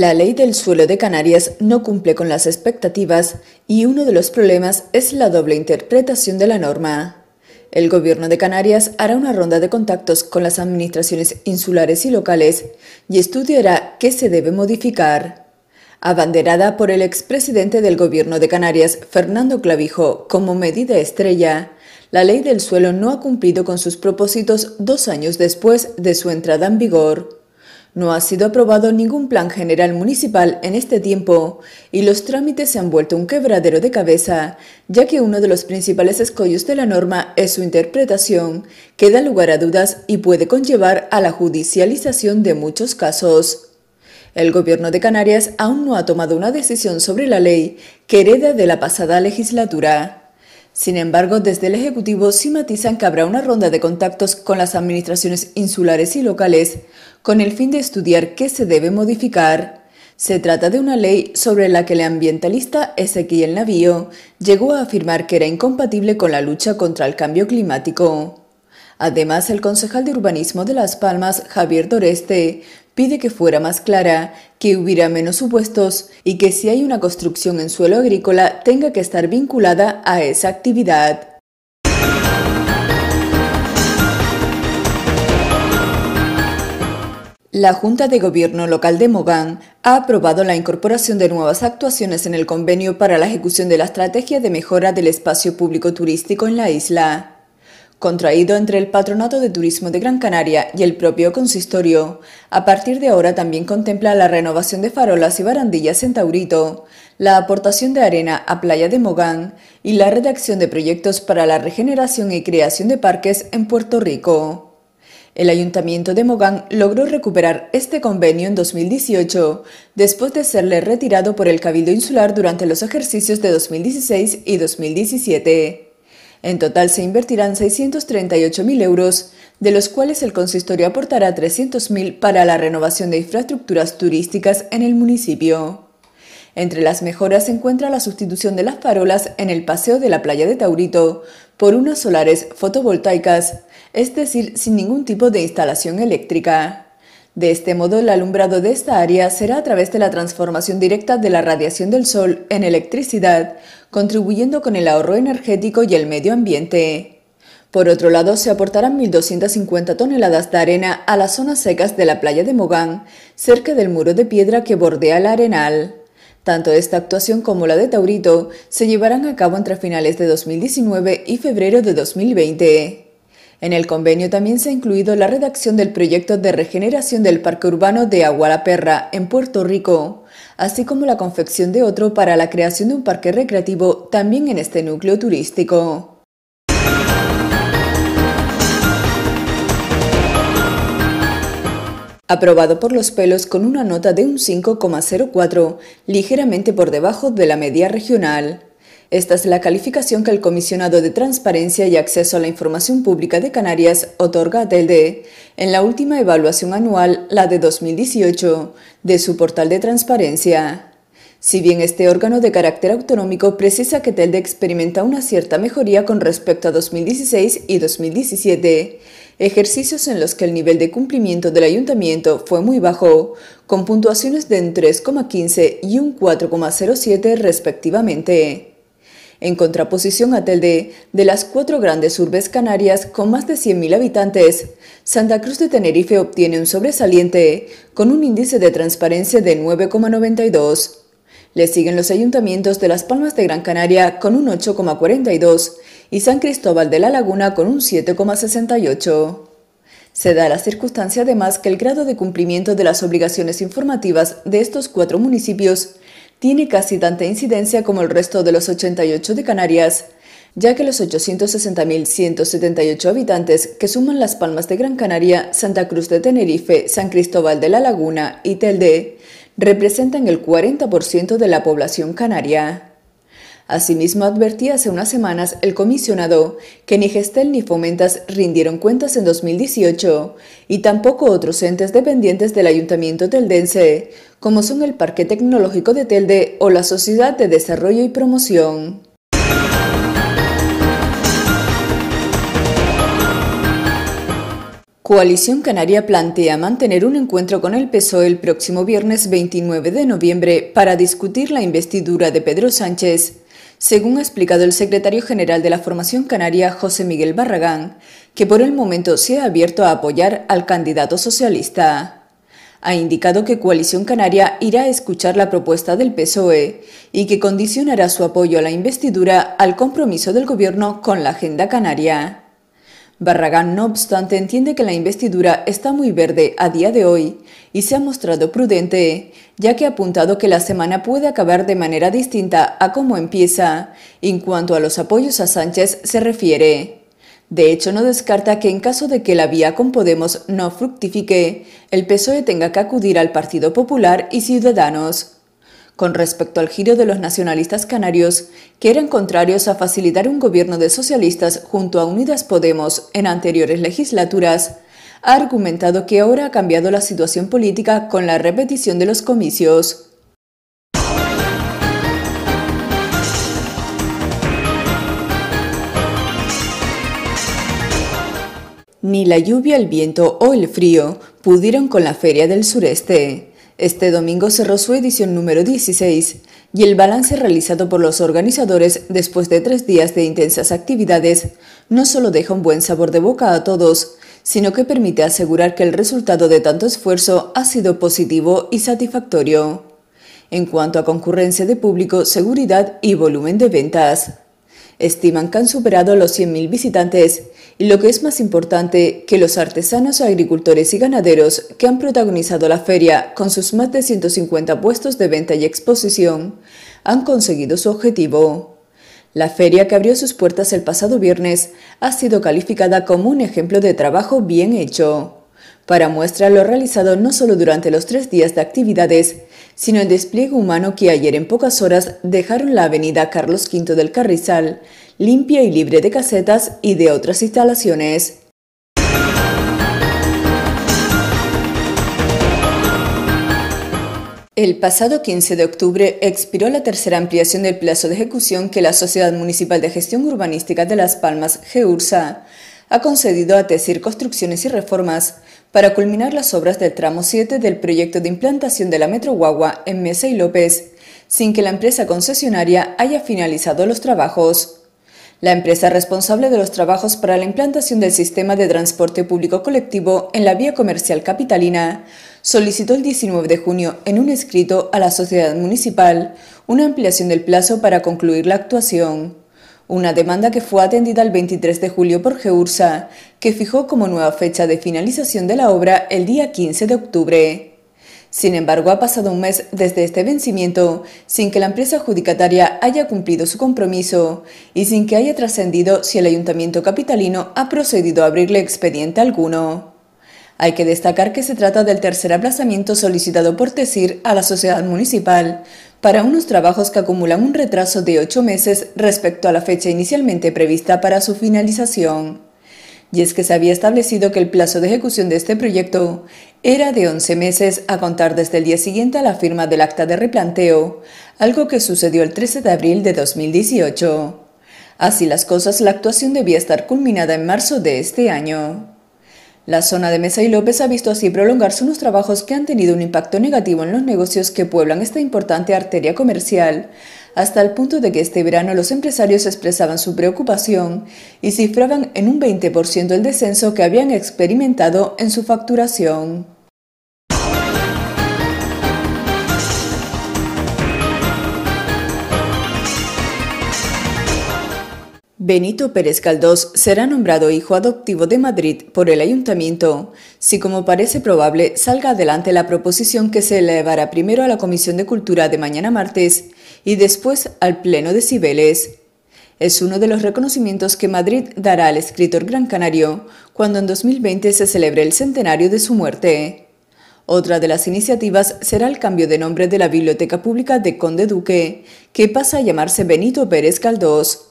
La ley del suelo de Canarias no cumple con las expectativas y uno de los problemas es la doble interpretación de la norma. El Gobierno de Canarias hará una ronda de contactos con las administraciones insulares y locales y estudiará qué se debe modificar. Abanderada por el expresidente del Gobierno de Canarias, Fernando Clavijo, como medida estrella, la ley del suelo no ha cumplido con sus propósitos dos años después de su entrada en vigor. No ha sido aprobado ningún plan general municipal en este tiempo y los trámites se han vuelto un quebradero de cabeza, ya que uno de los principales escollos de la norma es su interpretación, que da lugar a dudas y puede conllevar a la judicialización de muchos casos. El gobierno de Canarias aún no ha tomado una decisión sobre la ley que hereda de la pasada legislatura. Sin embargo, desde el Ejecutivo sí matizan que habrá una ronda de contactos con las administraciones insulares y locales con el fin de estudiar qué se debe modificar. Se trata de una ley sobre la que el ambientalista Ezequiel Navío llegó a afirmar que era incompatible con la lucha contra el cambio climático. Además, el concejal de urbanismo de Las Palmas, Javier Doreste, pide que fuera más clara, que hubiera menos supuestos y que si hay una construcción en suelo agrícola tenga que estar vinculada a esa actividad. La Junta de Gobierno Local de Mogán ha aprobado la incorporación de nuevas actuaciones en el convenio para la ejecución de la estrategia de mejora del espacio público turístico en la isla contraído entre el Patronato de Turismo de Gran Canaria y el propio consistorio. A partir de ahora también contempla la renovación de farolas y barandillas en Taurito, la aportación de arena a Playa de Mogán y la redacción de proyectos para la regeneración y creación de parques en Puerto Rico. El Ayuntamiento de Mogán logró recuperar este convenio en 2018, después de serle retirado por el Cabildo Insular durante los ejercicios de 2016 y 2017. En total se invertirán 638.000 euros, de los cuales el consistorio aportará 300.000 para la renovación de infraestructuras turísticas en el municipio. Entre las mejoras se encuentra la sustitución de las farolas en el paseo de la playa de Taurito por unas solares fotovoltaicas, es decir, sin ningún tipo de instalación eléctrica. De este modo, el alumbrado de esta área será a través de la transformación directa de la radiación del sol en electricidad, contribuyendo con el ahorro energético y el medio ambiente. Por otro lado, se aportarán 1.250 toneladas de arena a las zonas secas de la playa de Mogán, cerca del muro de piedra que bordea el arenal. Tanto esta actuación como la de Taurito se llevarán a cabo entre finales de 2019 y febrero de 2020. En el convenio también se ha incluido la redacción del proyecto de regeneración del Parque Urbano de Agualaperra, en Puerto Rico, así como la confección de otro para la creación de un parque recreativo también en este núcleo turístico. aprobado por los pelos con una nota de un 5,04, ligeramente por debajo de la media regional. Esta es la calificación que el comisionado de Transparencia y Acceso a la Información Pública de Canarias otorga a TELDE en la última evaluación anual, la de 2018, de su portal de transparencia. Si bien este órgano de carácter autonómico precisa que TELDE experimenta una cierta mejoría con respecto a 2016 y 2017, ejercicios en los que el nivel de cumplimiento del ayuntamiento fue muy bajo, con puntuaciones de un 3,15 y un 4,07 respectivamente en contraposición a Telde, de las cuatro grandes urbes canarias con más de 100.000 habitantes, Santa Cruz de Tenerife obtiene un sobresaliente con un índice de transparencia de 9,92. Le siguen los ayuntamientos de Las Palmas de Gran Canaria con un 8,42 y San Cristóbal de la Laguna con un 7,68. Se da la circunstancia además que el grado de cumplimiento de las obligaciones informativas de estos cuatro municipios tiene casi tanta incidencia como el resto de los 88 de Canarias, ya que los 860.178 habitantes que suman las Palmas de Gran Canaria, Santa Cruz de Tenerife, San Cristóbal de la Laguna y Telde representan el 40% de la población canaria. Asimismo, advertía hace unas semanas el comisionado que ni Gestel ni Fomentas rindieron cuentas en 2018 y tampoco otros entes dependientes del Ayuntamiento Teldense, como son el Parque Tecnológico de Telde o la Sociedad de Desarrollo y Promoción. Coalición Canaria plantea mantener un encuentro con el PSOE el próximo viernes 29 de noviembre para discutir la investidura de Pedro Sánchez. Según ha explicado el secretario general de la Formación Canaria, José Miguel Barragán, que por el momento se ha abierto a apoyar al candidato socialista ha indicado que Coalición Canaria irá a escuchar la propuesta del PSOE y que condicionará su apoyo a la investidura al compromiso del Gobierno con la agenda canaria. Barragán, no obstante, entiende que la investidura está muy verde a día de hoy y se ha mostrado prudente, ya que ha apuntado que la semana puede acabar de manera distinta a cómo empieza, en cuanto a los apoyos a Sánchez se refiere. De hecho, no descarta que en caso de que la vía con Podemos no fructifique, el PSOE tenga que acudir al Partido Popular y Ciudadanos. Con respecto al giro de los nacionalistas canarios, que eran contrarios a facilitar un gobierno de socialistas junto a Unidas Podemos en anteriores legislaturas, ha argumentado que ahora ha cambiado la situación política con la repetición de los comicios. Ni la lluvia, el viento o el frío pudieron con la Feria del Sureste. Este domingo cerró su edición número 16 y el balance realizado por los organizadores después de tres días de intensas actividades no solo deja un buen sabor de boca a todos, sino que permite asegurar que el resultado de tanto esfuerzo ha sido positivo y satisfactorio. En cuanto a concurrencia de público, seguridad y volumen de ventas, estiman que han superado los 100.000 visitantes y lo que es más importante, que los artesanos, agricultores y ganaderos que han protagonizado la feria con sus más de 150 puestos de venta y exposición han conseguido su objetivo. La feria que abrió sus puertas el pasado viernes ha sido calificada como un ejemplo de trabajo bien hecho. Para muestra lo realizado no solo durante los tres días de actividades, sino el despliegue humano que ayer en pocas horas dejaron la avenida Carlos V del Carrizal, limpia y libre de casetas y de otras instalaciones. El pasado 15 de octubre expiró la tercera ampliación del plazo de ejecución que la Sociedad Municipal de Gestión Urbanística de Las Palmas, GEURSA, ha concedido a Tecir Construcciones y Reformas para culminar las obras del tramo 7 del proyecto de implantación de la Metro Guagua en Mesa y López, sin que la empresa concesionaria haya finalizado los trabajos. La empresa responsable de los trabajos para la implantación del sistema de transporte público colectivo en la vía comercial capitalina solicitó el 19 de junio en un escrito a la sociedad municipal una ampliación del plazo para concluir la actuación una demanda que fue atendida el 23 de julio por GEURSA, que fijó como nueva fecha de finalización de la obra el día 15 de octubre. Sin embargo, ha pasado un mes desde este vencimiento sin que la empresa adjudicataria haya cumplido su compromiso y sin que haya trascendido si el ayuntamiento capitalino ha procedido a abrirle expediente alguno. Hay que destacar que se trata del tercer aplazamiento solicitado por TESIR a la sociedad municipal para unos trabajos que acumulan un retraso de ocho meses respecto a la fecha inicialmente prevista para su finalización. Y es que se había establecido que el plazo de ejecución de este proyecto era de 11 meses a contar desde el día siguiente a la firma del acta de replanteo, algo que sucedió el 13 de abril de 2018. Así las cosas, la actuación debía estar culminada en marzo de este año. La zona de Mesa y López ha visto así prolongarse unos trabajos que han tenido un impacto negativo en los negocios que pueblan esta importante arteria comercial, hasta el punto de que este verano los empresarios expresaban su preocupación y cifraban en un 20% el descenso que habían experimentado en su facturación. Benito Pérez Caldós será nombrado hijo adoptivo de Madrid por el ayuntamiento, si como parece probable salga adelante la proposición que se elevará primero a la Comisión de Cultura de mañana martes y después al Pleno de Cibeles. Es uno de los reconocimientos que Madrid dará al escritor gran canario cuando en 2020 se celebre el centenario de su muerte. Otra de las iniciativas será el cambio de nombre de la Biblioteca Pública de Conde Duque, que pasa a llamarse Benito Pérez Caldós.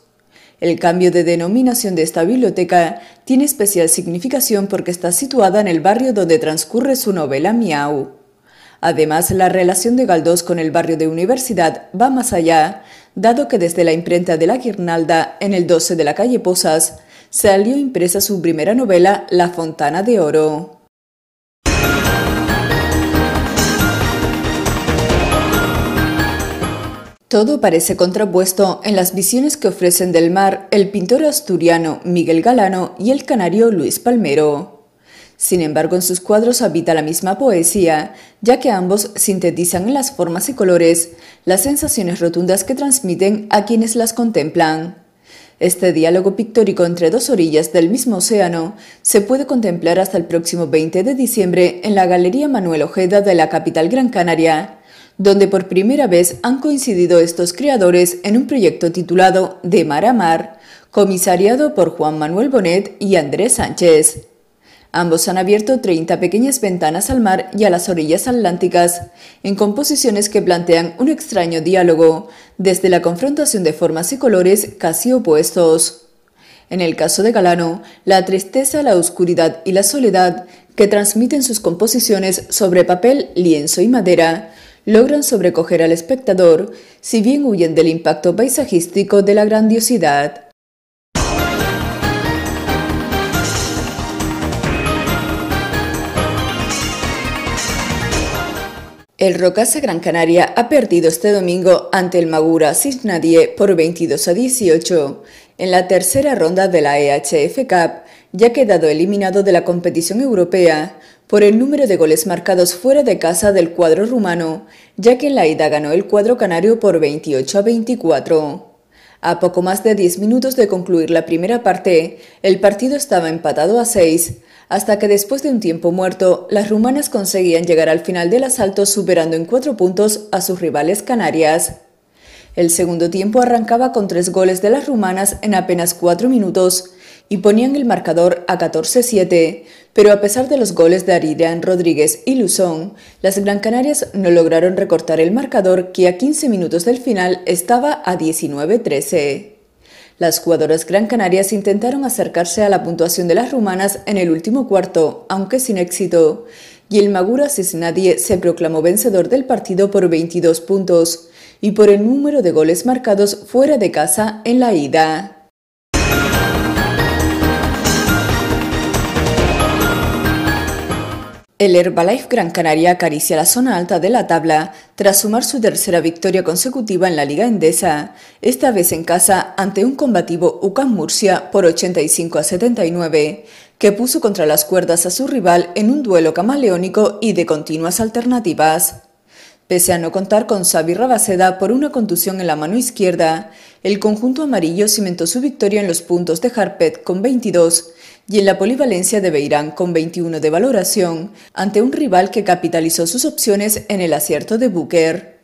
El cambio de denominación de esta biblioteca tiene especial significación porque está situada en el barrio donde transcurre su novela Miau. Además, la relación de Galdós con el barrio de Universidad va más allá, dado que desde la imprenta de la Guirnalda, en el 12 de la calle Posas, salió impresa su primera novela, La Fontana de Oro. Todo parece contrapuesto en las visiones que ofrecen del mar el pintor asturiano Miguel Galano y el canario Luis Palmero. Sin embargo, en sus cuadros habita la misma poesía, ya que ambos sintetizan en las formas y colores las sensaciones rotundas que transmiten a quienes las contemplan. Este diálogo pictórico entre dos orillas del mismo océano se puede contemplar hasta el próximo 20 de diciembre en la Galería Manuel Ojeda de la capital Gran Canaria donde por primera vez han coincidido estos creadores en un proyecto titulado De Mar a Mar, comisariado por Juan Manuel Bonet y Andrés Sánchez. Ambos han abierto 30 pequeñas ventanas al mar y a las orillas atlánticas, en composiciones que plantean un extraño diálogo, desde la confrontación de formas y colores casi opuestos. En el caso de Galano, la tristeza, la oscuridad y la soledad que transmiten sus composiciones sobre papel, lienzo y madera logran sobrecoger al espectador, si bien huyen del impacto paisajístico de la grandiosidad. El Rocasa Gran Canaria ha perdido este domingo ante el Magura Cisnadie por 22 a 18 en la tercera ronda de la EHF Cup, ya quedado eliminado de la competición europea por el número de goles marcados fuera de casa del cuadro rumano, ya que en la ida ganó el cuadro canario por 28 a 24. A poco más de 10 minutos de concluir la primera parte, el partido estaba empatado a 6, hasta que después de un tiempo muerto, las rumanas conseguían llegar al final del asalto superando en 4 puntos a sus rivales canarias. El segundo tiempo arrancaba con tres goles de las rumanas en apenas 4 minutos y ponían el marcador a 14-7, pero a pesar de los goles de Aridean Rodríguez y Luzón, las Gran Canarias no lograron recortar el marcador que a 15 minutos del final estaba a 19-13. Las jugadoras Gran Canarias intentaron acercarse a la puntuación de las rumanas en el último cuarto, aunque sin éxito. Y el Magura Cisnadie se proclamó vencedor del partido por 22 puntos y por el número de goles marcados fuera de casa en la ida. El Herbalife Gran Canaria acaricia la zona alta de la tabla tras sumar su tercera victoria consecutiva en la Liga Endesa, esta vez en casa ante un combativo UCAM Murcia por 85 a 79, que puso contra las cuerdas a su rival en un duelo camaleónico y de continuas alternativas. Pese a no contar con Xavi Rabaceda por una contusión en la mano izquierda, el conjunto amarillo cimentó su victoria en los puntos de Harpet con 22 y en la polivalencia de Beirán con 21 de valoración, ante un rival que capitalizó sus opciones en el acierto de Booker.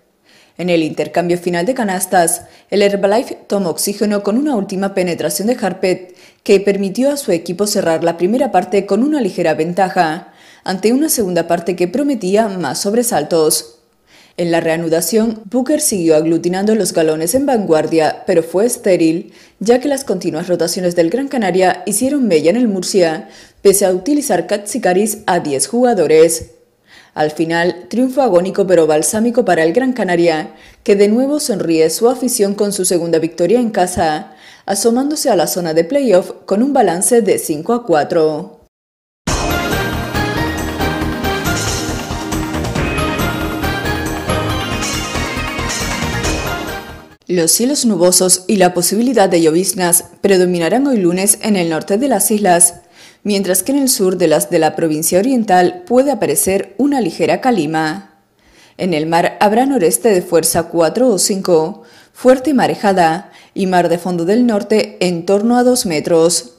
En el intercambio final de canastas, el Herbalife tomó oxígeno con una última penetración de Harpet que permitió a su equipo cerrar la primera parte con una ligera ventaja, ante una segunda parte que prometía más sobresaltos. En la reanudación, Booker siguió aglutinando los galones en vanguardia, pero fue estéril, ya que las continuas rotaciones del Gran Canaria hicieron mella en el Murcia, pese a utilizar Katsikaris a 10 jugadores. Al final, triunfo agónico pero balsámico para el Gran Canaria, que de nuevo sonríe su afición con su segunda victoria en casa, asomándose a la zona de playoff con un balance de 5 a 4. Los cielos nubosos y la posibilidad de lloviznas predominarán hoy lunes en el norte de las islas, mientras que en el sur de las de la provincia oriental puede aparecer una ligera calima. En el mar habrá noreste de fuerza 4 o 5, fuerte marejada y mar de fondo del norte en torno a 2 metros.